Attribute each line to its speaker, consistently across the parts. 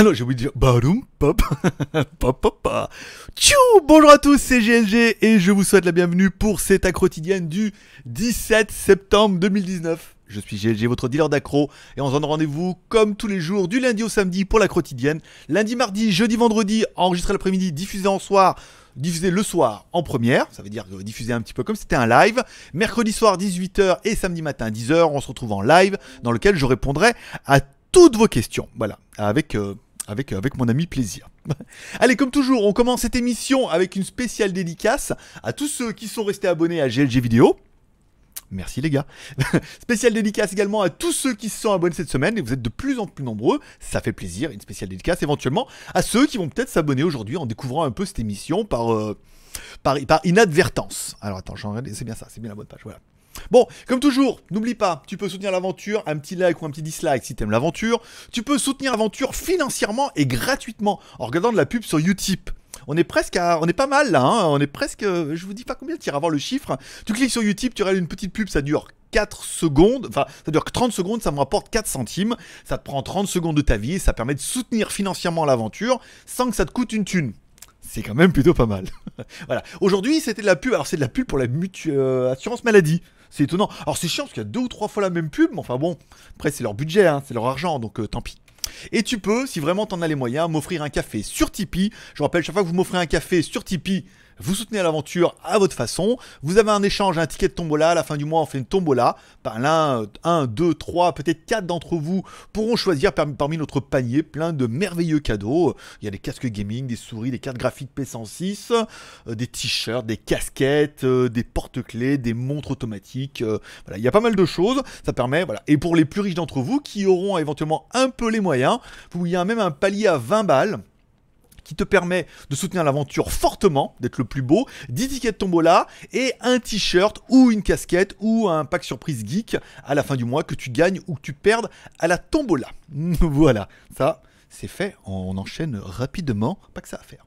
Speaker 1: Alors non, j'ai oublié dire Baroum Pop. pop Pop Pop. Tchou Bonjour à tous, c'est GNG et je vous souhaite la bienvenue pour cette accro quotidienne du 17 septembre 2019. Je suis GLG, votre dealer d'accro, et on se donne rendez-vous comme tous les jours, du lundi au samedi pour la quotidienne. Lundi, mardi, jeudi, vendredi, enregistré l'après-midi, diffusé en soir, diffusé le soir en première, ça veut dire euh, diffusé un petit peu comme c'était un live. Mercredi soir 18h et samedi matin 10h, on se retrouve en live dans lequel je répondrai à toutes vos questions. Voilà, avec euh, euh, avec, mon ami plaisir. Allez, comme toujours, on commence cette émission avec une spéciale dédicace à tous ceux qui sont restés abonnés à GLG Vidéo. Merci les gars. spéciale dédicace également à tous ceux qui se sont abonnés cette semaine et vous êtes de plus en plus nombreux, ça fait plaisir. Une spéciale dédicace éventuellement à ceux qui vont peut-être s'abonner aujourd'hui en découvrant un peu cette émission par, euh, par, par, inadvertance. Alors attends, c'est bien ça, c'est bien la bonne page, voilà. Bon, comme toujours, n'oublie pas, tu peux soutenir l'aventure, un petit like ou un petit dislike si t'aimes l'aventure. Tu peux soutenir l'aventure financièrement et gratuitement en regardant de la pub sur Utip. On est presque à, on est pas mal là, hein, on est presque, euh, je vous dis pas combien, tu à voir le chiffre. Tu cliques sur Utip, tu regardes une petite pub, ça dure 4 secondes, enfin ça dure que 30 secondes, ça me rapporte 4 centimes, ça te prend 30 secondes de ta vie et ça permet de soutenir financièrement l'aventure sans que ça te coûte une thune. C'est quand même plutôt pas mal. voilà. Aujourd'hui, c'était de la pub. Alors, c'est de la pub pour la mutu euh, assurance maladie c'est étonnant. Alors c'est chiant parce qu'il y a deux ou trois fois la même pub, mais enfin bon, après c'est leur budget, hein, c'est leur argent, donc euh, tant pis. Et tu peux, si vraiment t'en as les moyens, m'offrir un café sur Tipeee. Je rappelle, chaque fois que vous m'offrez un café sur Tipeee, vous soutenez l'aventure à votre façon. Vous avez un échange, un ticket de tombola. À la fin du mois, on fait une tombola. Par l'un, un, deux, trois, peut-être quatre d'entre vous pourront choisir parmi, notre panier plein de merveilleux cadeaux. Il y a des casques gaming, des souris, des cartes graphiques P106, euh, des t-shirts, des casquettes, euh, des porte-clés, des montres automatiques. Euh, voilà, il y a pas mal de choses. Ça permet, voilà. Et pour les plus riches d'entre vous qui auront éventuellement un peu les moyens, il y a même un palier à 20 balles qui te permet de soutenir l'aventure fortement, d'être le plus beau, 10 tickets de tombola et un t-shirt ou une casquette ou un pack surprise geek à la fin du mois que tu gagnes ou que tu perdes à la tombola. voilà, ça c'est fait, on enchaîne rapidement, pas que ça à faire.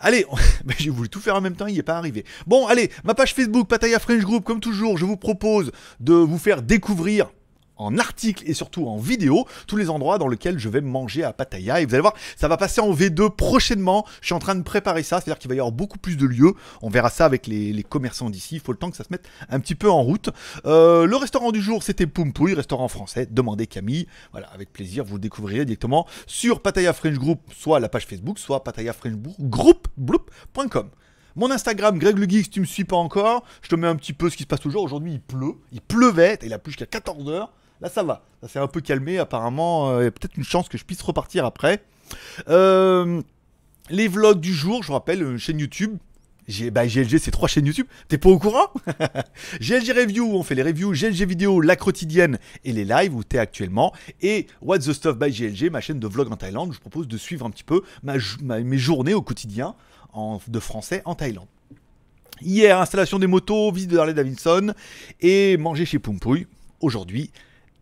Speaker 1: Allez, j'ai voulu tout faire en même temps, il n'est est pas arrivé. Bon, allez, ma page Facebook, Pataya French Group, comme toujours, je vous propose de vous faire découvrir en articles et surtout en vidéo tous les endroits dans lesquels je vais manger à Pattaya. Et vous allez voir, ça va passer en V2 prochainement. Je suis en train de préparer ça, c'est-à-dire qu'il va y avoir beaucoup plus de lieux. On verra ça avec les, commerçants d'ici. Il faut le temps que ça se mette un petit peu en route. Euh, le restaurant du jour, c'était Pompouille, restaurant français. Demandez Camille. Voilà, avec plaisir, vous le découvrirez directement sur Pattaya French Group, soit la page Facebook, soit Pattaya French Group Group.com. Mon Instagram, Greg Le Geek, si tu me suis pas encore, je te mets un petit peu ce qui se passe toujours. Aujourd'hui, il pleut. Il pleuvait, il a plu jusqu'à 14 heures. Là, ça va. Ça s'est un peu calmé, apparemment. Il y a peut-être une chance que je puisse repartir après. Euh, les vlogs du jour, je vous rappelle, euh, chaîne YouTube. j'ai GLG, bah, c'est trois chaînes YouTube. T'es pas au courant GLG Review, on fait les reviews. GLG Vidéo, la quotidienne et les lives où t'es actuellement. Et What's the Stuff by GLG, ma chaîne de vlog en Thaïlande. Où je propose de suivre un petit peu ma, mes journées au quotidien en, de français en Thaïlande. Hier, installation des motos, visite de Harley Davidson et manger chez Pumpouille. Aujourd'hui,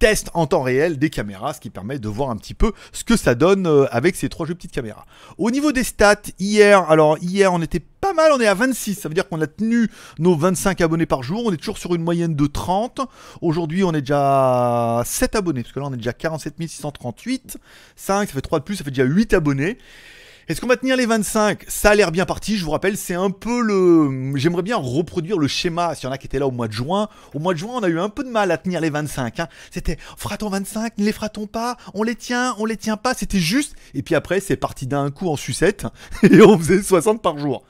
Speaker 1: test en temps réel des caméras, ce qui permet de voir un petit peu ce que ça donne euh, avec ces trois jeux petites caméras. Au niveau des stats, hier, alors hier on était pas mal, on est à 26, ça veut dire qu'on a tenu nos 25 abonnés par jour, on est toujours sur une moyenne de 30. Aujourd'hui, on est déjà 7 abonnés, parce que là on est déjà 47 638, 5, ça fait 3 de plus, ça fait déjà 8 abonnés. Est-ce qu'on va tenir les 25 Ça a l'air bien parti, je vous rappelle, c'est un peu le... J'aimerais bien reproduire le schéma, s'il y en a qui étaient là au mois de juin. Au mois de juin, on a eu un peu de mal à tenir les 25. Hein. C'était, fera-t-on 25 Ne les fera-t-on pas On les tient, on les tient pas, c'était juste. Et puis après, c'est parti d'un coup en sucette, et on faisait 60 par jour.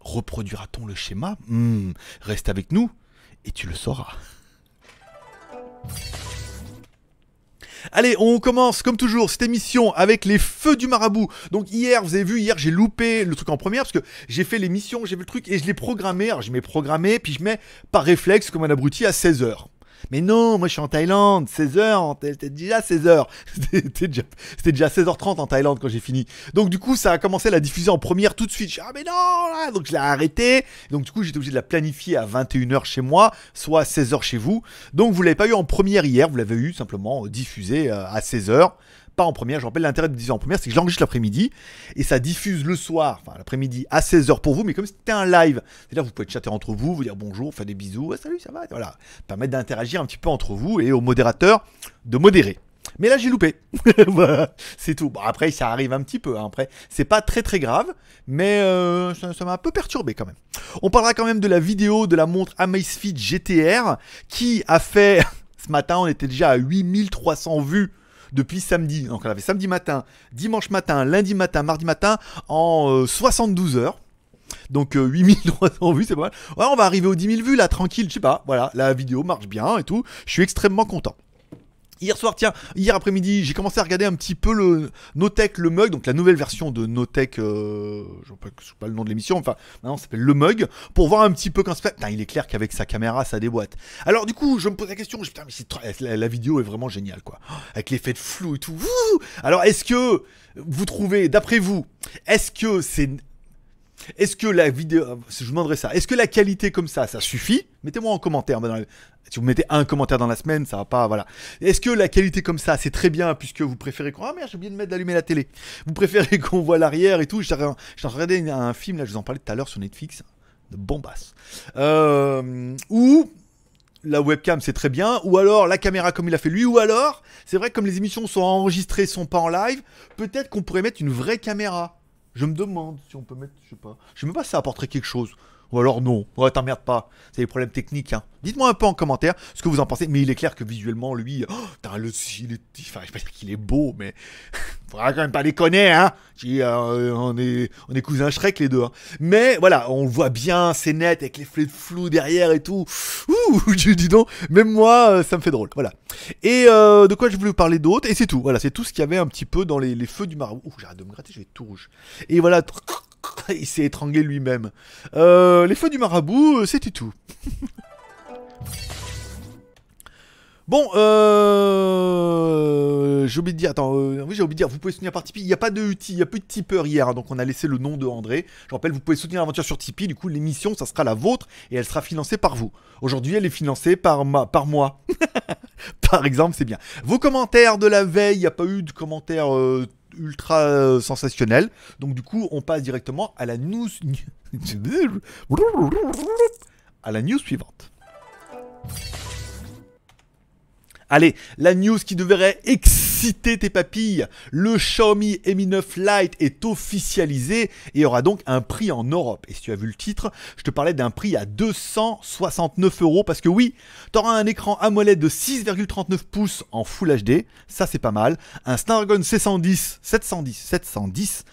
Speaker 1: Reproduira-t-on le schéma hmm. Reste avec nous, et tu le sauras. Allez, on commence comme toujours cette émission avec les feux du marabout. Donc hier, vous avez vu, hier j'ai loupé le truc en première parce que j'ai fait l'émission, j'ai vu le truc et je l'ai programmé. Alors je mets programmé, puis je mets par réflexe comme un abruti à 16h. Mais non, moi je suis en Thaïlande, 16h, c'était déjà 16h. C'était déjà, 16h30 en Thaïlande quand j'ai fini. Donc du coup, ça a commencé à la diffuser en première tout de suite. Je ah mais non Donc je l'ai arrêté. Donc du coup, j'étais obligé de la planifier à 21h chez moi, soit 16h chez vous. Donc vous l'avez pas eu en première hier, vous l'avez eu simplement euh, diffusé euh, à 16h pas en première. Je rappelle l'intérêt de diffuser en première, c'est que j'enregistre l'après-midi et ça diffuse le soir, enfin l'après-midi à 16h pour vous, mais comme c'était un live, c'est-à-dire vous pouvez chatter entre vous, vous dire bonjour, faire des bisous, ah, salut, ça va, voilà, permettre d'interagir un petit peu entre vous et au modérateur de modérer. Mais là, j'ai loupé. c'est tout. Bon, après, ça arrive un petit peu. Hein. Après, c'est pas très très grave, mais euh, ça m'a un peu perturbé quand même. On parlera quand même de la vidéo de la montre Amazfit GTR qui a fait. Ce matin, on était déjà à 8300 vues depuis samedi. Donc on avait samedi matin, dimanche matin, lundi matin, mardi matin, en 72 euh, heures. Donc 8300 euh, vues, c'est pas mal. on va arriver aux 10 000 vues là, tranquille, je sais pas. Voilà, la vidéo marche bien et tout. Je suis extrêmement content. Hier soir, tiens, hier après-midi, j'ai commencé à regarder un petit peu le Notech, le mug, donc la nouvelle version de Notech, euh, je ne sais pas le nom de l'émission, enfin, maintenant ça s'appelle le mug, pour voir un petit peu quand ça il est clair qu'avec sa caméra, ça déboîte. Alors du coup, je me pose la question, je, putain, mais c'est la, vidéo est vraiment géniale, quoi. Oh, avec l'effet de flou et tout. Alors est-ce que vous trouvez, d'après vous, est-ce que c'est est-ce que la vidéo, je vous demanderai ça, est-ce que la qualité comme ça, ça suffit Mettez-moi en commentaire. Si vous mettez un commentaire dans la semaine, ça va pas, voilà. Est-ce que la qualité comme ça, c'est très bien puisque vous préférez qu'on... Ah merde, j'ai oublié de mettre d'allumer la télé. Vous préférez qu'on voit l'arrière et tout. J'ai regarder un film, là, je vous en parlais tout à l'heure sur Netflix, de bombasse. Euh, ou la webcam c'est très bien, ou alors la caméra comme il a fait lui, ou alors c'est vrai comme les émissions sont enregistrées, sont pas en live, peut-être qu'on pourrait mettre une vraie caméra. Je me demande si on peut mettre, je sais pas. Je sais même pas si ça apporterait quelque chose. Ou alors non, ouais, t'emmerdes pas, c'est des problèmes techniques. Hein. Dites-moi un peu en commentaire ce que vous en pensez, mais il est clair que visuellement, lui, oh, le, il est, enfin, je vais pas qu'il est beau, mais faudra quand même pas déconner, hein. Euh, on, est, on est cousins Shrek les deux. Hein. Mais voilà, on le voit bien, c'est net, avec les flets de flou derrière et tout. Ouh, dis donc, même moi, euh, ça me fait drôle. Voilà. Et euh, de quoi je voulais vous parler d'autre, et c'est tout. Voilà, c'est tout ce qu'il y avait un petit peu dans les, les feux du marabout. Ouh, j'arrête de me gratter, je vais être tout rouge. Et voilà, il s'est étranglé lui-même. Euh, les feux du marabout, euh, c'était tout. bon, euh, j'ai oublié de dire, attends, j'ai oublié de dire, vous pouvez soutenir par Tipeee, il n'y a pas de il y a plus de tipeur hier, hein, donc on a laissé le nom de André. Je rappelle, vous pouvez soutenir l'aventure sur Tipeee, du coup l'émission, ça sera la vôtre, et elle sera financée par vous. Aujourd'hui, elle est financée par, par moi. par exemple, c'est bien. Vos commentaires de la veille, il n'y a pas eu de commentaires ultra euh, sensationnel. Donc du coup, on passe directement à la news à la news suivante. Allez, la news qui devrait exciter tes papilles, le Xiaomi Mi 9 Lite est officialisé et aura donc un prix en Europe. Et si tu as vu le titre, je te parlais d'un prix à 269 euros parce que oui, tu auras un écran AMOLED de 6,39 pouces en Full HD, ça c'est pas mal, un Snapdragon 710, 710, 710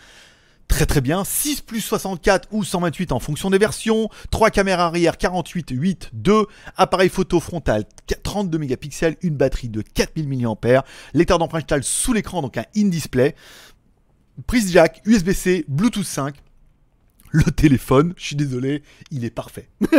Speaker 1: très très bien. 6 plus 64 ou 128 en fonction des versions. 3 caméras arrière, 48, 8, 2. Appareil photo frontal, 32 mégapixels, une batterie de 4000 mAh. Lecteur d'empreinte sous l'écran, donc un in-display. Prise jack, USB-C, Bluetooth 5 le téléphone, je suis désolé, il est parfait.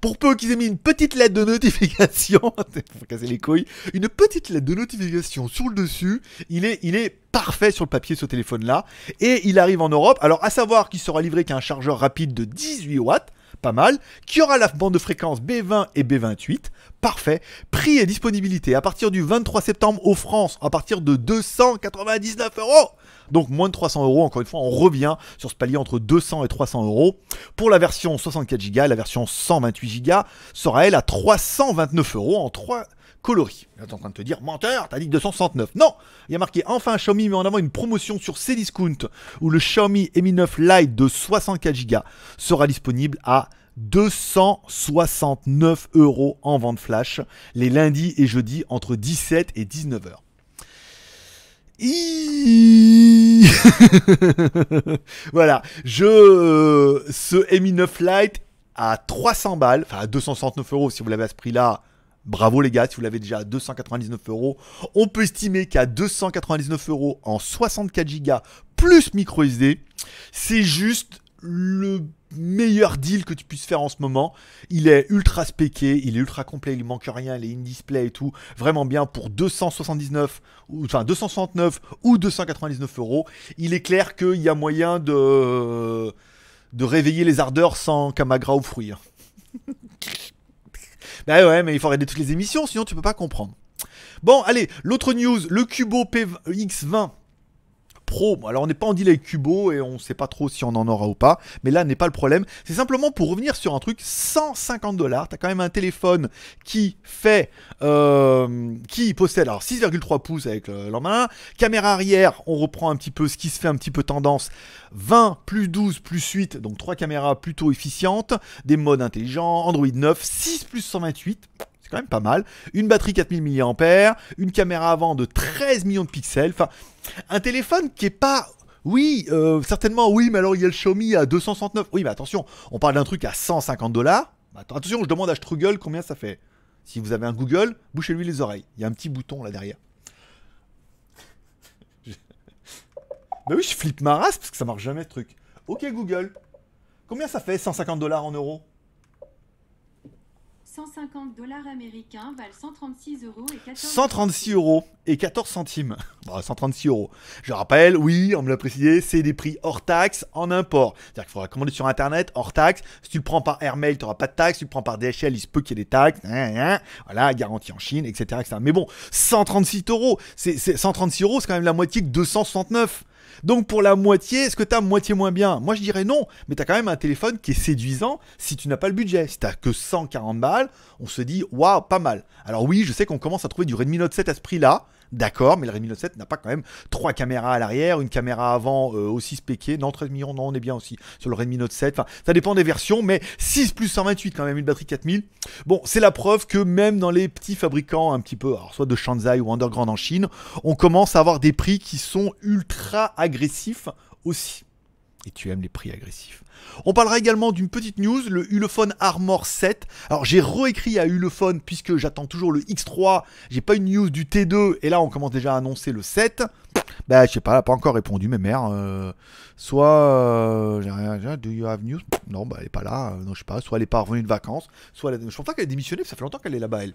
Speaker 1: Pour peu qu'ils aient mis une petite lettre de notification, pour casser les couilles, une petite lettre de notification sur le dessus, il est, il est parfait sur le papier ce téléphone-là. Et il arrive en Europe, alors à savoir qu'il sera livré un chargeur rapide de 18 watts, pas mal, qui aura la bande de fréquence B20 et B28. Parfait. Prix et disponibilité à partir du 23 septembre aux France, à partir de 299 euros. Donc moins de 300 euros, encore une fois, on revient sur ce palier entre 200 et 300 euros. Pour la version 64 Go, la version 128 Go sera elle à 329 euros en 3 coloris. Là, t'es en train de te dire, menteur, t'as dit 269. Non Il y a marqué enfin Xiaomi mais en avant une promotion sur Cdiscount où le Xiaomi Mi 9 Lite de 64 Go sera disponible à 269 euros en vente flash les lundis et jeudis entre 17 et 19 heures. voilà, je euh, ce Mi 9 Lite à 300 balles, enfin à 269 euros si vous l'avez à ce prix-là, Bravo les gars, si vous l'avez déjà à 299 euros, on peut estimer qu'à 299 euros en 64 Go plus micro SD, c'est juste le meilleur deal que tu puisses faire en ce moment. Il est ultra spéqué, il est ultra complet, il manque rien, il est in display et tout. Vraiment bien pour 279, ou, enfin 269 ou 299 euros. Il est clair qu'il y a moyen de, de réveiller les ardeurs sans camagra ou fruits. Bah ouais, mais il faut regarder toutes les émissions, sinon tu peux pas comprendre. Bon, allez, l'autre news, le Cubo PX20 alors on n'est pas en deal avec et on ne sait pas trop si on en aura ou pas. Mais là n'est pas le problème. C'est simplement pour revenir sur un truc 150 dollars. T'as quand même un téléphone qui fait, euh, qui possède alors 6,3 pouces avec l'emmain. Caméra arrière, on reprend un petit peu ce qui se fait un petit peu tendance. 20 plus 12 plus 8, donc trois caméras plutôt efficientes, des modes intelligents, Android 9, 6 plus 128 quand même pas mal. Une batterie 4000 mAh, une caméra avant de 13 millions de pixels. Enfin, un téléphone qui est pas oui, euh, certainement, oui, mais alors il y a le Xiaomi à 269. Oui, mais attention, on parle d'un truc à 150 dollars. Attention, je demande à Struggle combien ça fait. Si vous avez un Google, bouchez-lui les oreilles. Il y a un petit bouton là derrière. Bah oui, je flippe ma race parce que ça marche jamais ce truc. Ok Google, combien ça fait 150 dollars en euros 150 dollars américains valent 136 euros et 14 136 euros et 14 centimes. 136 bah, euros. Je rappelle, oui, on me l'a précisé, c'est des prix hors taxe en import. C'est-à-dire qu'il faudra commander sur Internet hors taxe. Si tu le prends par Airmail, tu n'auras pas de taxe. Si tu le prends par DHL, il se peut qu'il y ait des taxes. Hein, hein, hein. Voilà, garantie en Chine, etc. Mais bon, 136 euros. C'est, 136 euros, c'est quand même la moitié de 269. Donc pour la moitié, est-ce que tu as moitié moins bien Moi je dirais non, mais tu as quand même un téléphone qui est séduisant si tu n'as pas le budget. Si tu que 140 balles, on se dit waouh, pas mal. Alors oui, je sais qu'on commence à trouver du Redmi Note 7 à ce prix-là, D'accord, mais le Redmi Note 7 n'a pas quand même trois caméras à l'arrière, une caméra avant euh, aussi spéquée. Non, 13 millions, non, on est bien aussi sur le Redmi Note 7. Enfin, ça dépend des versions, mais 6 plus 128 quand même, une batterie 4000. Bon, c'est la preuve que même dans les petits fabricants un petit peu, alors soit de Shanzai ou Underground en Chine, on commence à avoir des prix qui sont ultra agressifs aussi et tu aimes les prix agressifs. On parlera également d'une petite news, le Ulefone Armor 7. Alors j'ai réécrit à Ulefone puisque j'attends toujours le X3, j'ai pas une news du T2 et là on commence déjà à annoncer le 7. Bah je sais pas, elle a pas encore répondu mais merde. Euh, soit euh, j'ai rien, do you have news Non bah elle est pas là, euh, non je sais pas, soit elle est pas revenue de vacances, soit elle je pense pas qu'elle a démissionné, ça fait longtemps qu'elle est là-bas elle.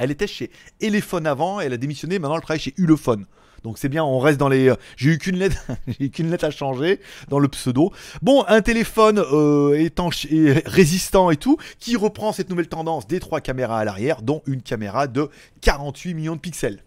Speaker 1: Elle était chez Elephone avant, elle a démissionné, maintenant elle travaille chez Ulefone. Donc c'est bien, on reste dans les. Euh, j'ai eu qu'une lettre, qu'une lettre à changer dans le pseudo. Bon, un téléphone étanche euh, et résistant et tout, qui reprend cette nouvelle tendance des trois caméras à l'arrière, dont une caméra de 48 millions de pixels.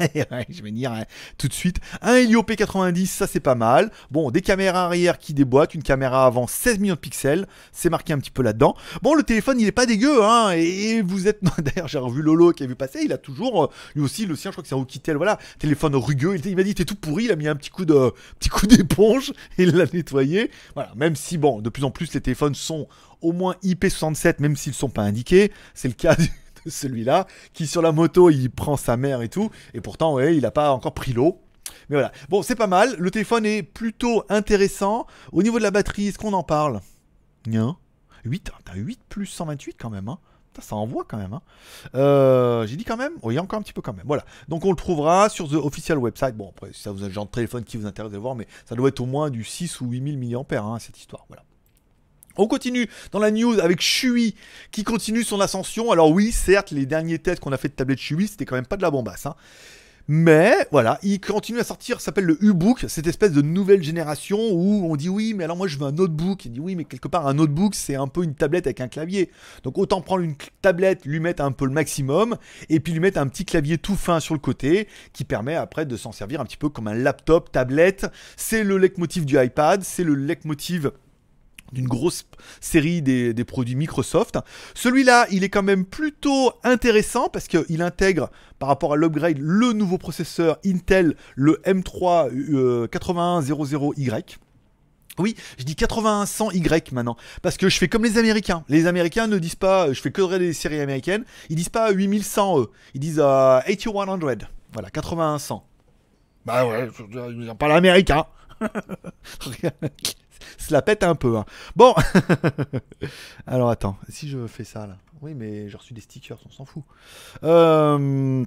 Speaker 1: je vais dire hein, tout de suite. Un Helio P90, ça c'est pas mal. Bon, des caméras arrière qui déboîtent, une caméra avant 16 millions de pixels, c'est marqué un petit peu là-dedans. Bon, le téléphone il est pas dégueu, hein, et vous êtes. D'ailleurs, j'ai revu Lolo qui a vu passer, il a toujours, euh, lui aussi, le sien, je crois que c'est un Rookitel, voilà, téléphone rugueux. Il, m'a dit, t'es tout pourri, il a mis un petit coup de petit coup d'éponge, et il l'a nettoyé. Voilà, même si, bon, de plus en plus, les téléphones sont au moins IP67, même s'ils sont pas indiqués. C'est le cas du celui-là, qui sur la moto, il prend sa mère et tout, et pourtant, ouais, il n'a pas encore pris l'eau. Mais voilà. Bon, c'est pas mal. Le téléphone est plutôt intéressant. Au niveau de la batterie, est-ce qu'on en parle Non. Hein? 8, t'as 8 plus 128 quand même. Hein. ça envoie quand même. Hein. Euh, j'ai dit quand même il y a encore un petit peu quand même. Voilà. Donc on le trouvera sur The Official Website. Bon, après, si ça vous a le genre de téléphone qui vous intéresse de voir, mais ça doit être au moins du 6 ou 8000 mAh hein, cette histoire. Voilà. On continue dans la news avec Shui qui continue son ascension. Alors oui, certes, les derniers tests qu'on a fait de tablette Shui, c'était quand même pas de la bombasse. Hein. Mais voilà, il continue à sortir, s'appelle le U-Book, cette espèce de nouvelle génération où on dit oui, mais alors moi je veux un notebook. Il dit oui, mais quelque part un notebook c'est un peu une tablette avec un clavier. Donc autant prendre une tablette, lui mettre un peu le maximum, et puis lui mettre un petit clavier tout fin sur le côté qui permet après de s'en servir un petit peu comme un laptop, tablette. C'est le leitmotiv du iPad, c'est le leitmotiv d'une grosse série des, produits Microsoft. Celui-là, il est quand même plutôt intéressant parce qu'il intègre, par rapport à l'upgrade, le nouveau processeur Intel, le M3-8100Y. Euh, oui, je dis 8100Y maintenant, parce que je fais comme les Américains. Les Américains ne disent pas, je fais que des séries américaines, ils disent pas 8100 eux, ils disent 8100. Euh, voilà, 8100. Bah ouais, je, ne pas l'américain. cela pète un peu. Hein. Bon. Alors attends, si je fais ça là. Oui, mais j'ai reçu des stickers, on s'en fout. Euh,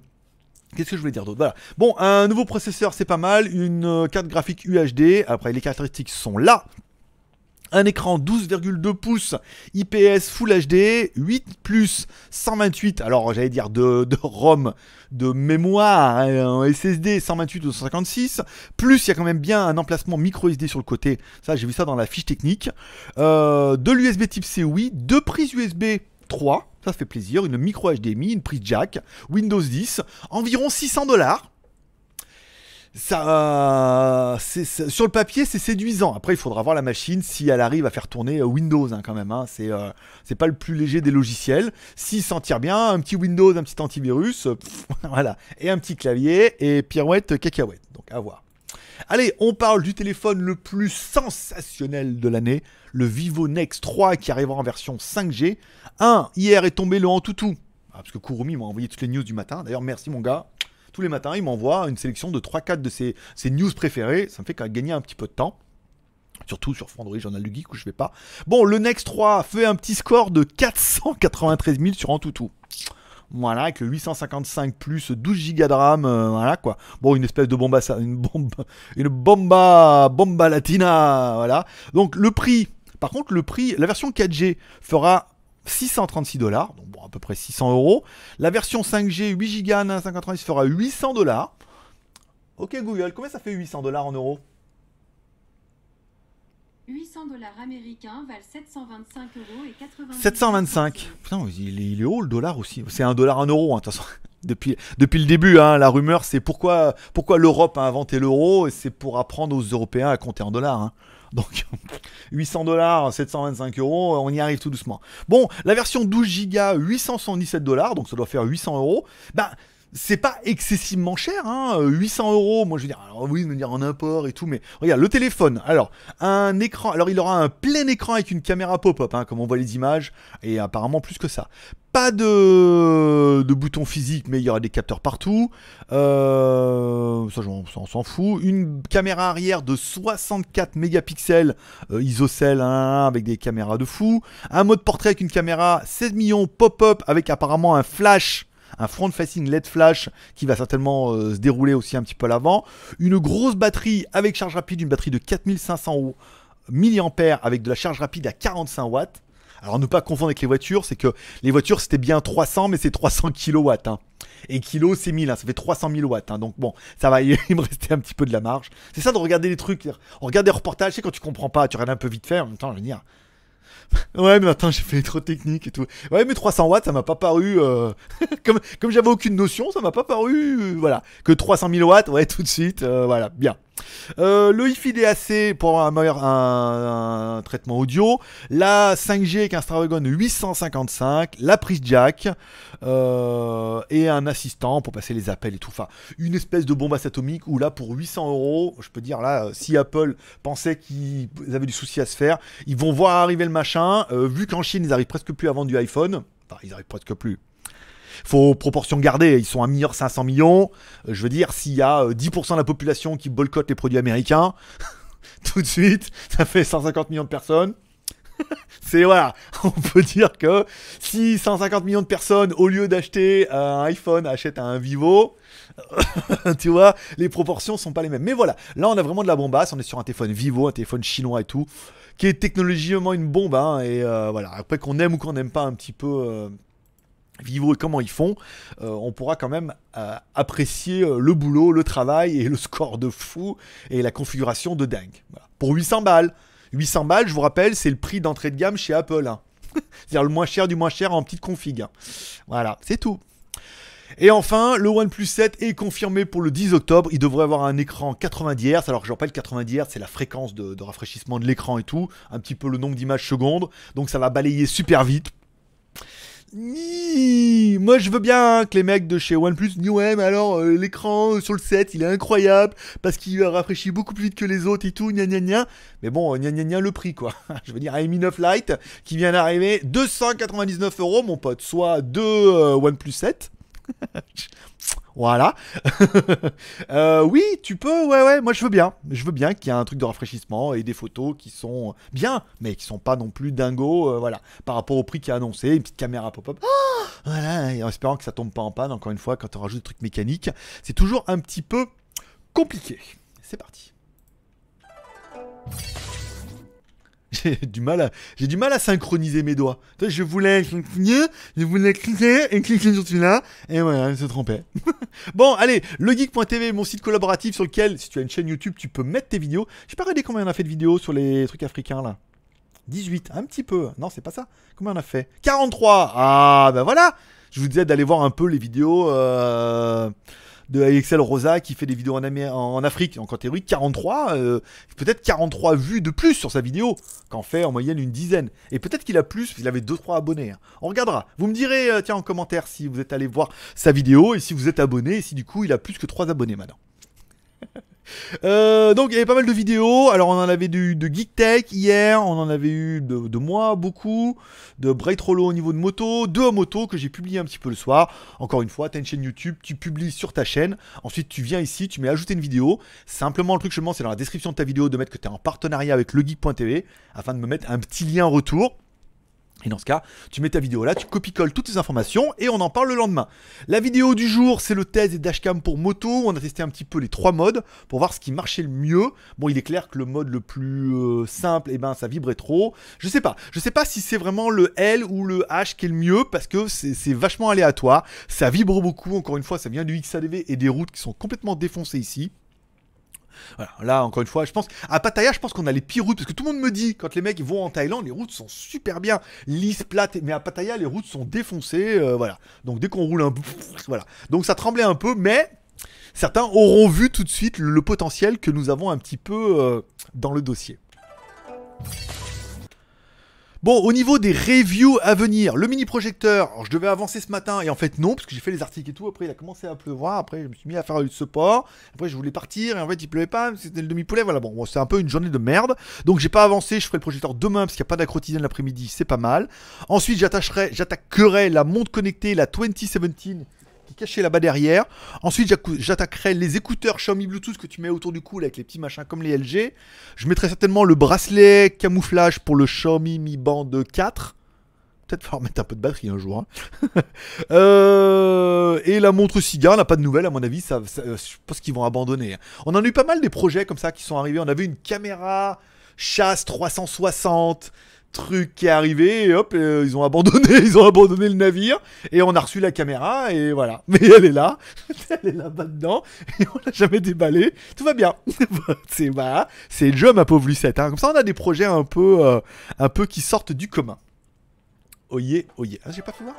Speaker 1: qu'est-ce que je voulais dire d'autre Voilà. Bon, un nouveau processeur, c'est pas mal. Une euh, carte graphique UHD. Après, les caractéristiques sont là. Un écran 12,2 pouces, IPS Full HD, 8 plus 128, alors j'allais dire de, de, ROM, de mémoire, hein, SSD 128 ou 156, plus il y a quand même bien un emplacement micro SD sur le côté, ça j'ai vu ça dans la fiche technique, euh, de l'USB type C, oui, deux prises USB 3, ça fait plaisir, une micro HDMI, une prise jack, Windows 10, environ 600 dollars ça, c'est sur le papier, c'est séduisant. Après, il faudra voir la machine si elle arrive à faire tourner euh, Windows hein, quand même. Hein. Euh, c'est pas le plus léger des logiciels. S'il s'en tire bien, un petit Windows, un petit antivirus, euh, voilà, et un petit clavier et pirouette cacahuète. Donc à voir. Allez, on parle du téléphone le plus sensationnel de l'année, le Vivo next 3 qui arrivera en version 5G. 1. Hier est tombé le en ah, parce que Kurumi m'a envoyé toutes les news du matin. D'ailleurs, merci mon gars. Tous les matins, il m'envoie une sélection de 3-4 de ses, news préférées. Ça me fait gagner un petit peu de temps. Surtout sur j'en ai du Geek, où je vais pas. Bon, le Next 3 fait un petit score de 493 000 sur Antutu. Voilà, avec le 855 plus 12 Go de RAM, euh, voilà quoi. Bon, une espèce de bomba, une bombe, une bomba, bomba latina, voilà. Donc le prix, par contre, le prix, la version 4G fera 636 dollars, donc bon, à peu près 600 euros. La version 5G 8 Go ça fera 800 dollars. Ok Google, combien ça fait 800 dollars en euros 800 dollars américains valent 725 euros et euros. 725. Putain, il est, haut le dollar aussi. C'est un dollar un euro, hein, toute façon. Depuis, depuis le début, hein, la rumeur, c'est pourquoi, pourquoi l'Europe a inventé l'euro, et c'est pour apprendre aux Européens à compter en dollars. Hein. Donc 800 dollars, 725 euros, euh, on y arrive tout doucement. Bon, la version 12 Go, 877 dollars, donc ça doit faire 800 euros. Ben, c'est pas excessivement cher, hein, 800 euh, euros. Moi, je veux dire, alors oui, me dire en import et tout, mais regarde le téléphone. Alors, un écran, alors il aura un plein écran avec une caméra pop-up, hein, comme on voit les images, et apparemment plus que ça. Pas de, de bouton physique, mais il y aura des capteurs partout. Euh, ça, on, s'en fout. Une caméra arrière de 64 mégapixels, euh, hein, avec des caméras de fou. Un mode portrait avec une caméra 16 millions pop-up, avec apparemment un flash un front-facing LED flash qui va certainement euh, se dérouler aussi un petit peu à l'avant, une grosse batterie avec charge rapide, une batterie de 4500 mAh avec de la charge rapide à 45 watts. Alors ne pas confondre avec les voitures, c'est que les voitures c'était bien 300 mais c'est 300 kW. Hein. Et kilo c'est 1000, hein. ça fait 300 000 watts. Hein. donc bon, ça va, il me restait un petit peu de la marge. C'est ça de regarder les trucs, regarder les reportages, c'est quand tu comprends pas, tu regardes un peu vite fait, en même temps je veux dire, ouais, mais attends, j'ai fait trop technique et tout. Ouais, mais 300 watts, ça m'a pas paru. Euh, comme comme j'avais aucune notion, ça m'a pas paru. Euh, voilà. Que 300 000 watts, ouais, tout de suite. Euh, voilà, bien. Euh, le fi DAC pour avoir un, meilleur, un, traitement audio, la 5G avec un Snapdragon 855, la prise jack euh, et un assistant pour passer les appels et tout. Enfin, une espèce de bombasse atomique où là pour 800 euros, je peux dire là, euh, si Apple pensait qu'ils avaient du souci à se faire, ils vont voir arriver le machin. Euh, vu qu'en Chine ils arrivent presque plus à vendre du iPhone, enfin ils arrivent presque plus faut proportion garder, ils sont 1 500 millions. Euh, je veux dire, s'il y a 10% euh, de la population qui boycotte les produits américains, tout de suite, ça fait 150 millions de personnes. C'est voilà, on peut dire que si 150 millions de personnes, au lieu d'acheter euh, un iPhone, achètent un Vivo, tu vois, les proportions sont pas les mêmes. Mais voilà, là on a vraiment de la bombasse, on est sur un téléphone Vivo, un téléphone chinois et tout, qui est technologiquement une bombe. Hein, et voilà, après qu'on aime ou qu'on n'aime pas un petit peu, vivre comment ils font, euh, on pourra quand même euh, apprécier euh, le boulot, le travail et le score de fou et la configuration de dingue. Pour 800 balles. 800 balles, je vous rappelle, c'est le prix d'entrée de gamme chez Apple. Hein. C'est-à-dire le moins cher du moins cher en petite config. Hein. Voilà, c'est tout. Et enfin, le OnePlus 7 est confirmé pour le 10 octobre. Il devrait avoir un écran 90 Hz. Alors, je rappelle, 90 Hz, c'est la fréquence de, de rafraîchissement de l'écran et tout. Un petit peu le nombre d'images secondes. Donc, ça va balayer super vite. Moi je veux bien que les mecs de chez OnePlus disent ouais mais alors euh, l'écran euh, sur le 7 il est incroyable parce qu'il rafraîchit beaucoup plus vite que les autres et tout, gna gna gna. Mais bon, euh, gna gna gna le prix quoi. je veux dire un Mi 9 Lite qui vient d'arriver 299 euros mon pote, soit deux OnePlus 7. Voilà. Euh, oui, tu peux, ouais, ouais, moi je veux bien. Je veux bien qu'il y ait un truc de rafraîchissement et des photos qui sont bien, mais qui sont pas non plus dingo, euh, voilà. Par rapport au prix qui est annoncé, une petite caméra pop-up. Ah voilà, en espérant que ça tombe pas en panne, encore une fois, quand on rajoute des trucs mécaniques, c'est toujours un petit peu compliqué. C'est parti. J'ai du mal à, j'ai du mal à synchroniser mes doigts. Je voulais cliquer, je voulais cliquer et cliquer sur celui-là, et voilà, je se trompait. bon, allez, legeek.tv, mon site collaboratif sur lequel, si tu as une chaîne YouTube, tu peux mettre tes vidéos. J'ai pas regardé combien on a fait de vidéos sur les trucs africains là. 18, un petit peu. Non, c'est pas ça. Combien on a fait 43 Ah, ben voilà Je vous disais d'aller voir un peu les vidéos. Euh de Axel Rosa qui fait des vidéos en, en Afrique. Donc en théorie, 43, euh, peut-être 43 vues de plus sur sa vidéo, qu'en fait en moyenne une dizaine. Et peut-être qu'il a plus, il avait 2-3 abonnés. Hein. On regardera. Vous me direz, euh, tiens, en commentaire si vous êtes allé voir sa vidéo et si vous êtes abonné et si du coup il a plus que 3 abonnés maintenant. Euh, donc il y avait pas mal de vidéos. Alors on en avait eu de Geek Tech hier, on en avait eu de, moi beaucoup, de bray Trollo au niveau de moto, de moto que j'ai publié un petit peu le soir. Encore une fois, t'as une chaîne YouTube, tu publies sur ta chaîne, ensuite tu viens ici, tu mets ajouter une vidéo. Simplement le truc que je demande c'est dans la description de ta vidéo de mettre que t'es en partenariat avec legeek.tv afin de me mettre un petit lien en retour. Et dans ce cas, tu mets ta vidéo là, tu copie-colles toutes tes informations et on en parle le lendemain. La vidéo du jour, c'est le test des dashcam pour moto. On a testé un petit peu les trois modes pour voir ce qui marchait le mieux. Bon, il est clair que le mode le plus euh, simple, eh ben, ça vibrait trop. Je sais pas. Je sais pas si c'est vraiment le L ou le H qui est le mieux parce que c'est vachement aléatoire. Ça vibre beaucoup. Encore une fois, ça vient du XADV et des routes qui sont complètement défoncées ici. Voilà. Là, encore une fois, je pense, à Pattaya, je pense qu'on a les pires routes, parce que tout le monde me dit, quand les mecs vont en Thaïlande, les routes sont super bien, lisses, plates, mais à Pattaya, les routes sont défoncées, euh, voilà. Donc dès qu'on roule un peu, voilà. Donc ça tremblait un peu, mais certains auront vu tout de suite le, potentiel que nous avons un petit peu euh, dans le dossier. Bon, au niveau des reviews à venir, le mini-projecteur, je devais avancer ce matin, et en fait non, parce que j'ai fait les articles et tout, après il a commencé à pleuvoir, après je me suis mis à faire le support, après je voulais partir, et en fait il pleuvait pas, c'était le demi-poulet, voilà, bon, c'est un peu une journée de merde, donc j'ai pas avancé, je ferai le projecteur demain, parce qu'il n'y a pas d'acrotidienne l'après-midi, c'est pas mal. Ensuite j'attaquerai la montre connectée, la 2017, caché là-bas derrière. Ensuite, j'attaquerai les écouteurs Xiaomi Bluetooth que tu mets autour du cou avec les petits machins comme les LG. Je mettrai certainement le bracelet camouflage pour le Xiaomi Mi Band 4 peut-être falloir mettre un peu de batterie un jour. Hein. Euh, et la montre cigare, n'a pas de nouvelles, à mon avis, je pense qu'ils vont abandonner. Hein. On en a eu pas mal des projets comme ça qui sont arrivés. On avait une caméra chasse 360 truc qui est arrivé et hop euh, ils ont abandonné ils ont abandonné le navire et on a reçu la caméra et voilà mais elle est là elle est là bas dedans et on l'a jamais déballé tout va bien c'est c'est le jeu ma pauvre Lucette hein. comme ça on a des projets un peu euh, un peu qui sortent du commun oyez oh oyez ah, j'ai pas fait voir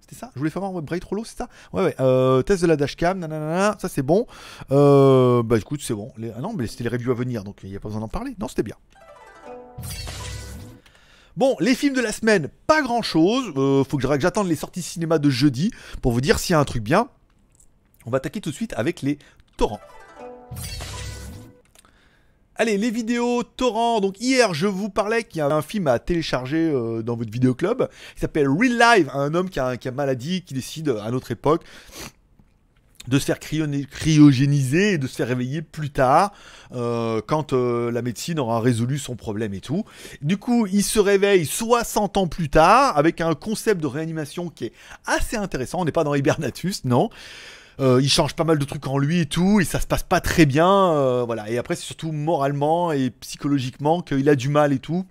Speaker 1: C'était ça Je voulais faire voir Bright rolo, c'est ça Ouais, ouais. Euh, test de la dashcam, nanana, ça c'est bon. bah écoute, c'est bon. Ah non, mais c'était les reviews à venir, donc il n'y a pas besoin d'en parler. Non, c'était bien. Bon, les films de la semaine, pas grand chose. Euh, faut que j'attende les sorties cinéma de jeudi pour vous dire s'il y a un truc bien. On va attaquer tout de suite avec les torrents. Allez, les vidéos torrents. Donc hier, je vous parlais qu'il y a un film à télécharger euh, dans votre vidéoclub. Il s'appelle Real Live, un homme qui a, qui a maladie, qui décide à notre époque de se faire cryogéniser et de se faire réveiller plus tard euh, quand euh, la médecine aura résolu son problème et tout. Du coup, il se réveille 60 ans plus tard avec un concept de réanimation qui est assez intéressant. On n'est pas dans Hibernatus, non. Euh, il change pas mal de trucs en lui et tout, et ça se passe pas très bien, voilà. Et après, c'est surtout moralement et psychologiquement qu'il a du mal et tout.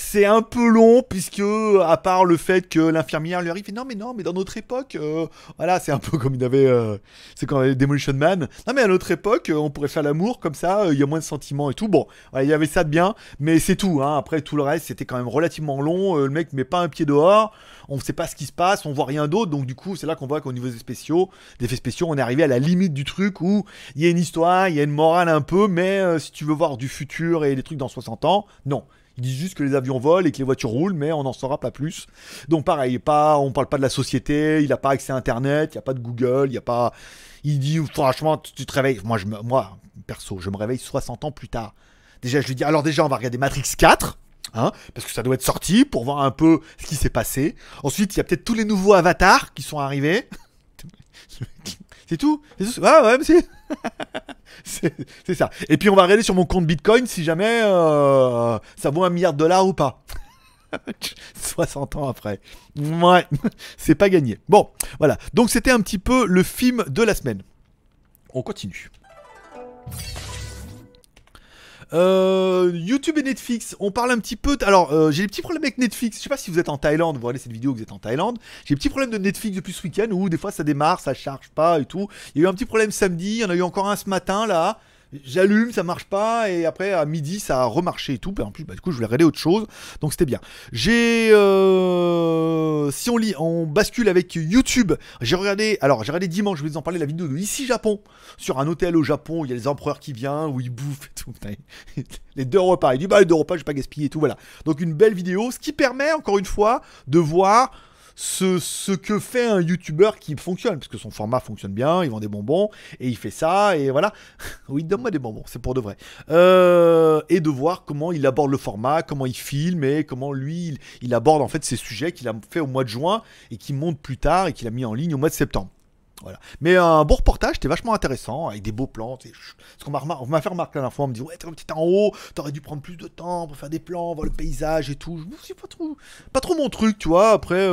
Speaker 1: C'est un peu long puisque à part le fait que l'infirmière lui arrive, fait, non mais non mais dans notre époque, euh, voilà c'est un peu comme il avait, euh, c'est quand avait Demolition Man. Non mais à notre époque, euh, on pourrait faire l'amour comme ça, il y a moins de sentiments et tout. Bon, il y avait ça de bien, mais c'est tout. Hein. Après tout le reste, c'était quand même relativement long. le mec met pas un pied dehors, on ne sait pas ce qui se passe, on voit rien d'autre. Donc du coup, c'est là qu'on voit qu'au niveau des spéciaux, des effets spéciaux, on est arrivé à la limite du truc où il y a une histoire, il y a une morale un peu, mais si tu veux voir du futur et des trucs dans 60 ans, non. Ils disent juste que les avions volent et que les voitures roulent, mais on n'en saura pas plus. Donc pareil, pas, on parle pas de la société, il n'a pas accès à Internet, il n'y a pas de Google, il n'y a pas... Il dit, franchement, tu, te réveilles... Moi, je me, moi, perso, je me réveille 60 ans plus tard. Déjà, je lui dis, alors déjà, on va regarder Matrix 4. Hein, parce que ça doit être sorti pour voir un peu ce qui s'est passé. Ensuite, il y a peut-être tous les nouveaux avatars qui sont arrivés. C'est tout, tout Ah ouais, c'est... c'est ça. Et puis on va regarder sur mon compte Bitcoin si jamais euh, ça vaut un milliard de dollars ou pas. 60 ans après. Ouais, c'est pas gagné. Bon, voilà. Donc c'était un petit peu le film de la semaine. On continue. Euh, YouTube et Netflix, on parle un petit peu. Alors, euh, j'ai des petits problèmes avec Netflix. Je sais pas si vous êtes en Thaïlande, vous regardez cette vidéo, vous êtes en Thaïlande. J'ai des petits problèmes de Netflix depuis ce week-end où des fois ça démarre, ça charge pas et tout. Il y a eu un petit problème samedi, il y en a eu encore un ce matin là j'allume, ça marche pas, et après à midi ça a remarché et tout. Et ben, en plus, bah, du coup, je voulais regarder autre chose, donc c'était bien. J'ai, euh, si on lit, on bascule avec YouTube. J'ai regardé, alors j'ai regardé dimanche, je vais vous en parler la vidéo de ici Japon sur un hôtel au Japon. Où il y a les empereurs qui viennent, où ils bouffent et tout. les deux repas. Il dit bah les deux repas, j'ai pas gaspillé et tout. Voilà. Donc une belle vidéo, ce qui permet encore une fois de voir ce, que fait un youtubeur qui fonctionne, parce que son format fonctionne bien, il vend des bonbons, et il fait ça, et voilà. oui, donne-moi des bonbons, c'est pour de vrai. Euh, et de voir comment il aborde le format, comment il filme, et comment lui, il, il aborde en fait ces sujets qu'il a fait au mois de juin, et qui monte plus tard, et qu'il a mis en ligne au mois de septembre. Voilà. Mais un beau reportage, c'était vachement intéressant, avec des beaux plans. Ce qu'on m'a fait remarquer la fois, on me dit Ouais, t'es en haut, t'aurais dû prendre plus de temps pour faire des plans, voir le paysage et tout. C'est pas trop, pas trop mon truc, tu vois. Après,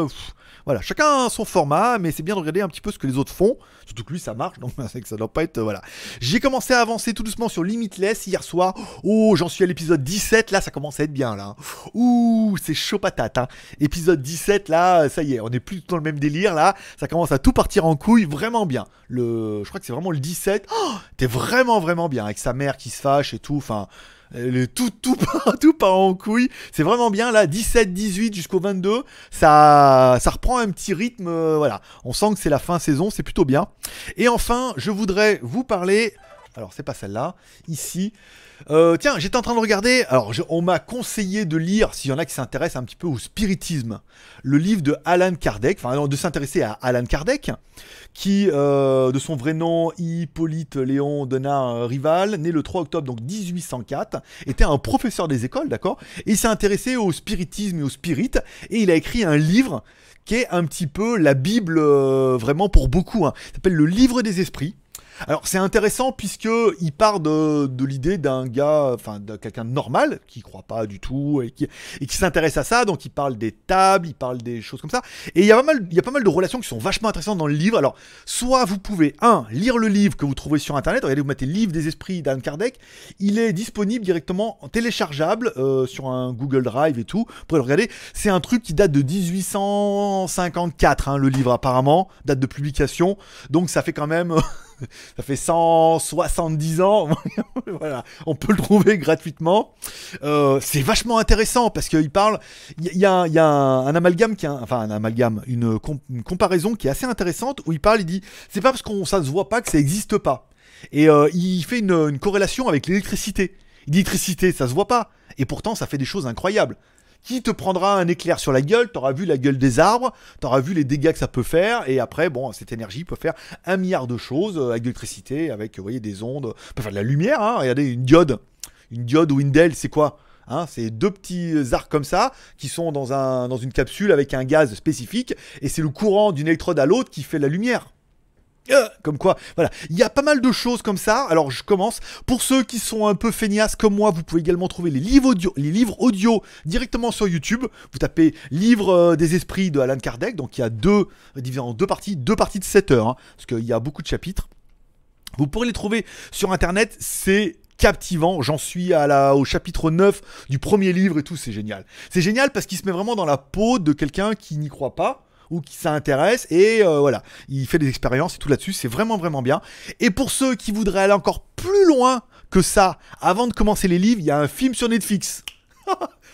Speaker 1: voilà, chacun son format, mais c'est bien de regarder un petit peu ce que les autres font. Surtout que lui, ça marche, donc c'est que ça doit pas être. Euh, voilà. J'ai commencé à avancer tout doucement sur Limitless hier soir. Oh, j'en suis à l'épisode 17, là, ça commence à être bien, là. Hein. Ouh, c'est chaud patate, hein. Épisode 17, là, ça y est, on est plus dans le même délire, là. Ça commence à tout partir en couille, vraiment bien. Le, je crois que c'est vraiment le 17. Oh, t'es vraiment, vraiment bien, avec sa mère qui se fâche et tout, enfin. Le tout, tout, part, tout part en couille. C'est vraiment bien là, 17, 18 jusqu'au 22. Ça, ça reprend un petit rythme. Euh, voilà, on sent que c'est la fin saison, c'est plutôt bien. Et enfin, je voudrais vous parler alors, c'est pas celle-là. Ici. Euh, tiens, j'étais en train de regarder. Alors, on m'a conseillé de lire, s'il y en a qui s'intéressent un petit peu au spiritisme, le livre de Alan Kardec, enfin, de s'intéresser à Alan Kardec, qui, euh, de son vrai nom, Hippolyte Léon Donat Rival, né le 3 octobre donc 1804, était un professeur des écoles, d'accord Et il s'est intéressé au spiritisme et au spirit, et il a écrit un livre qui est un petit peu la Bible, euh, vraiment pour beaucoup. Hein. s'appelle Le Livre des Esprits. Alors c'est intéressant puisque il part de, l'idée d'un gars, enfin de quelqu'un de normal qui croit pas du tout et qui, et qui s'intéresse à ça. Donc il parle des tables, il parle des choses comme ça. Et il y a pas mal, il y a pas mal de relations qui sont vachement intéressantes dans le livre. Alors soit vous pouvez un lire le livre que vous trouvez sur internet. Regardez, vous mettez Livre des esprits d'Anne Kardec. Il est disponible directement téléchargeable euh, sur un Google Drive et tout. Vous pouvez le regarder. C'est un truc qui date de 1854, hein, le livre apparemment, date de publication. Donc ça fait quand même ça fait 170 ans. voilà, on peut le trouver gratuitement. Euh, c'est vachement intéressant parce qu'il parle. Il y, a, un, amalgame qui, enfin un amalgame, une, comparaison qui est assez intéressante où il parle. Il dit, c'est pas parce qu'on ça se voit pas que ça existe pas. Et euh, il fait une, une corrélation avec l'électricité. L'électricité, ça se voit pas. Et pourtant, ça fait des choses incroyables qui te prendra un éclair sur la gueule, t'auras vu la gueule des arbres, t'auras vu les dégâts que ça peut faire, et après, bon, cette énergie peut faire un milliard de choses euh, avec l'électricité, avec, vous voyez, des ondes, peut faire de la lumière, hein, regardez, une diode, une diode ou une DEL, c'est quoi Hein, c'est deux petits euh, arcs comme ça qui sont dans, un, dans une capsule avec un gaz spécifique et c'est le courant d'une électrode à l'autre qui fait la lumière. Euh, comme quoi, voilà, il y a pas mal de choses comme ça. Alors je commence. Pour ceux qui sont un peu feignasses comme moi, vous pouvez également trouver les livres audio, les livres audio directement sur YouTube. Vous tapez Livre euh, des esprits de Alan Kardec, donc il y a deux euh, divisé en deux parties, deux parties de 7 heures, hein, parce qu'il y a beaucoup de chapitres. Vous pourrez les trouver sur internet, c'est captivant. J'en suis à la, au chapitre 9 du premier livre et tout, c'est génial. C'est génial parce qu'il se met vraiment dans la peau de quelqu'un qui n'y croit pas ou qui s'intéresse et euh, voilà, il fait des expériences et tout là-dessus, c'est vraiment vraiment bien. Et pour ceux qui voudraient aller encore plus loin que ça, avant de commencer les livres, il y a un film sur Netflix.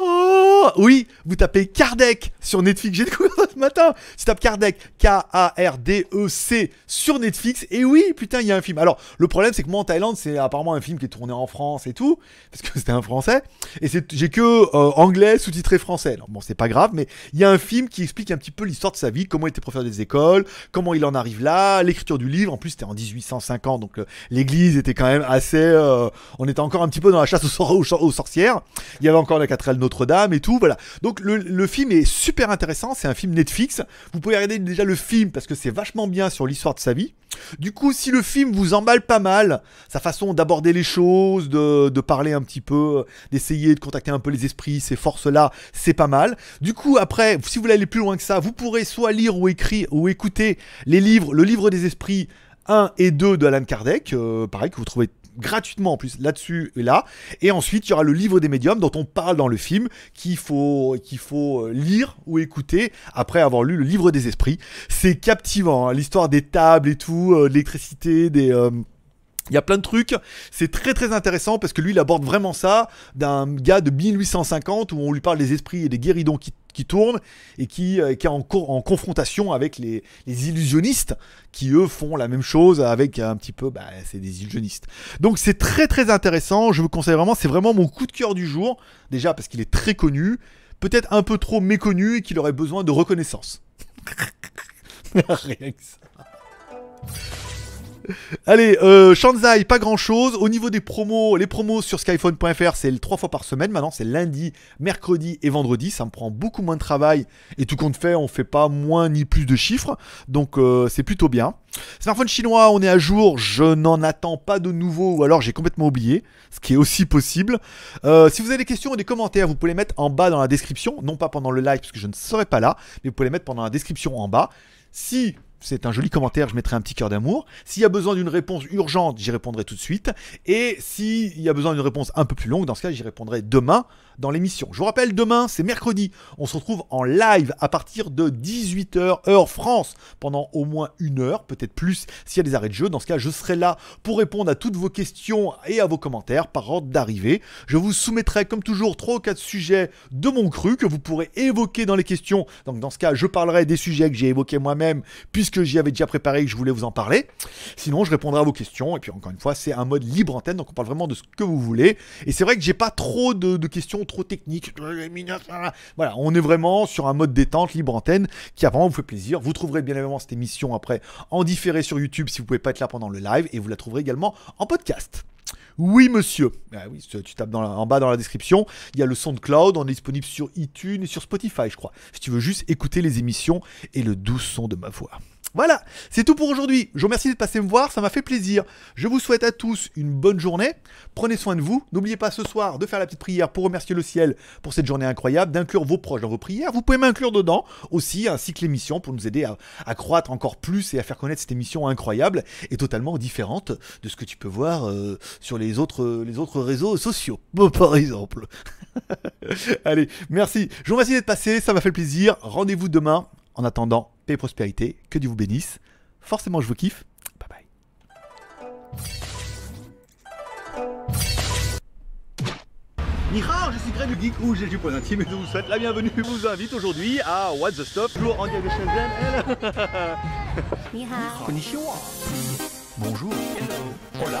Speaker 1: Oh oui, vous tapez Kardec sur Netflix. J'ai découvert ce matin. Tu tapes Kardec, K-A-R-D-E-C sur Netflix. Et oui, putain, il y a un film. Alors, le problème, c'est que moi en Thaïlande, c'est apparemment un film qui est tourné en France et tout, parce que c'était un français. Et j'ai que euh, anglais sous-titré français. Alors, bon, c'est pas grave, mais il y a un film qui explique un petit peu l'histoire de sa vie, comment il était professeur des écoles, comment il en arrive là, l'écriture du livre. En plus, c'était en 1850, donc euh, l'église était quand même assez. Euh, on était encore un petit peu dans la chasse aux, sorcières. Il y avait encore la cathédrale. Notre-Dame et tout. Voilà. Donc le, film est super intéressant. C'est un film Netflix. Vous pouvez regarder déjà le film parce que c'est vachement bien sur l'histoire de sa vie. Du coup, si le film vous emballe pas mal, sa façon d'aborder les choses, de, parler un petit peu, d'essayer de contacter un peu les esprits, ces forces-là, c'est pas mal. Du coup, après, si vous voulez aller plus loin que ça, vous pourrez soit lire ou écrire ou écouter les livres, le livre des esprits 1 et 2 de Alan Kardec, euh, pareil que vous trouvez gratuitement en plus là-dessus et là. Et ensuite, il y aura le livre des médiums dont on parle dans le film, qu'il faut, qu'il faut euh, lire ou écouter après avoir lu le livre des esprits. C'est captivant, hein, l'histoire des tables et tout, euh, l'électricité, des... Euh, il y a plein de trucs, c'est très très intéressant parce que lui il aborde vraiment ça d'un gars de 1850 où on lui parle des esprits et des guéridons qui qui tourne et euh, qui, est en, en, confrontation avec les, illusionnistes qui eux font la même chose avec un petit peu, bah, c'est des illusionnistes. Donc c'est très très intéressant, je vous conseille vraiment, c'est vraiment mon coup de cœur du jour, déjà parce qu'il est très connu, peut-être un peu trop méconnu et qu'il aurait besoin de reconnaissance. Rien Allez, euh, Shanzai, pas grand chose. Au niveau des promos, les promos sur skyphone.fr, c'est trois fois par semaine maintenant. C'est lundi, mercredi et vendredi. Ça me prend beaucoup moins de travail. Et tout compte fait, on fait pas moins ni plus de chiffres. Donc euh, c'est plutôt bien. Smartphone chinois, on est à jour. Je n'en attends pas de nouveau. Ou alors j'ai complètement oublié. Ce qui est aussi possible. Euh, si vous avez des questions ou des commentaires, vous pouvez les mettre en bas dans la description. Non pas pendant le live, parce que je ne serai pas là. Mais vous pouvez les mettre pendant la description en bas. Si c'est un joli commentaire, je mettrai un petit cœur d'amour. S'il y a besoin d'une réponse urgente, j'y répondrai tout de suite. Et s'il y a besoin d'une réponse un peu plus longue, dans ce cas, j'y répondrai demain dans l'émission. Je vous rappelle, demain, c'est mercredi. On se retrouve en live à partir de 18h, heure France, pendant au moins une heure, peut-être plus s'il y a des arrêts de jeu. Dans ce cas, je serai là pour répondre à toutes vos questions et à vos commentaires par ordre d'arrivée. Je vous soumettrai, comme toujours, trois ou quatre sujets de mon cru que vous pourrez évoquer dans les questions. Donc, dans ce cas, je parlerai des sujets que j'ai évoqués moi-même, puisque j'y avais déjà préparé et que je voulais vous en parler. Sinon, je répondrai à vos questions. Et puis, encore une fois, c'est un mode libre antenne, donc on parle vraiment de ce que vous voulez. Et c'est vrai que j'ai pas trop de, de questions trop technique. Voilà, on est vraiment sur un mode détente, libre antenne, qui a vraiment vous fait plaisir. Vous trouverez bien évidemment cette émission après en différé sur YouTube si vous pouvez pas être là pendant le live, et vous la trouverez également en podcast. Oui, monsieur. Ah oui, tu tapes en bas dans la description. Il y a le SoundCloud. On est disponible sur iTunes et sur Spotify, je crois. Si tu veux juste écouter les émissions et le doux son de ma voix. Voilà, c'est tout pour aujourd'hui. Je vous remercie de passer me voir, ça m'a fait plaisir. Je vous souhaite à tous une bonne journée. Prenez soin de vous. N'oubliez pas ce soir de faire la petite prière pour remercier le ciel pour cette journée incroyable, d'inclure vos proches dans vos prières. Vous pouvez m'inclure dedans aussi, ainsi que l'émission pour nous aider à, croître encore plus et à faire connaître cette émission incroyable et totalement différente de ce que tu peux voir euh, sur les autres, euh, les autres réseaux sociaux, par exemple. Allez, merci. Je vous remercie d'être passé, ça m'a fait plaisir. Rendez-vous demain. En attendant, paix et prospérité, que Dieu vous bénisse. Forcément, je vous kiffe. Bye bye. Nihao, je suis très du Geek ou j'ai du Point Intime et je vous souhaite la bienvenue. Je vous invite aujourd'hui à What the Stop. toujours en de Shenzhen. Bonjour. Hola.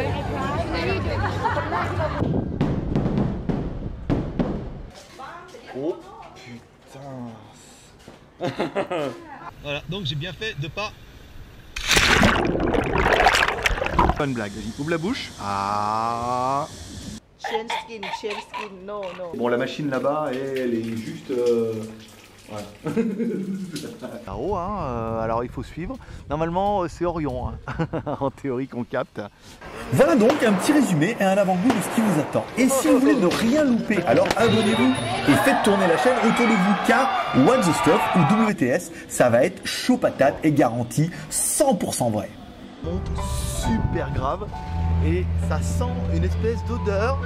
Speaker 1: voilà, donc j'ai bien fait de pas. Fun blague, vas ouvre la bouche. Ah. Skin, skin, non, non. Bon, la machine là-bas, elle est juste. Euh, Hein, euh, alors il faut suivre. Normalement, euh, c'est Orion, hein. en théorie qu'on capte. Voilà donc un petit résumé et un avant-goût de ce qui vous attend. Et si vous voulez ne rien louper, alors abonnez-vous et faites tourner la chaîne autour de vous car the Stuff ou WTS, ça va être chaud patate et garanti 100% vrai monte super grave et ça sent une espèce d'odeur.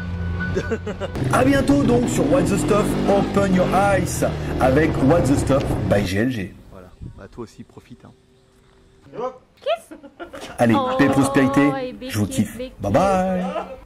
Speaker 1: à bientôt donc sur What the Stuff Open Your Eyes avec What the Stuff by GLG. Voilà, bah toi aussi profite. Hein. Allez, oh, paix et prospérité, je vous kiffe. Bye bye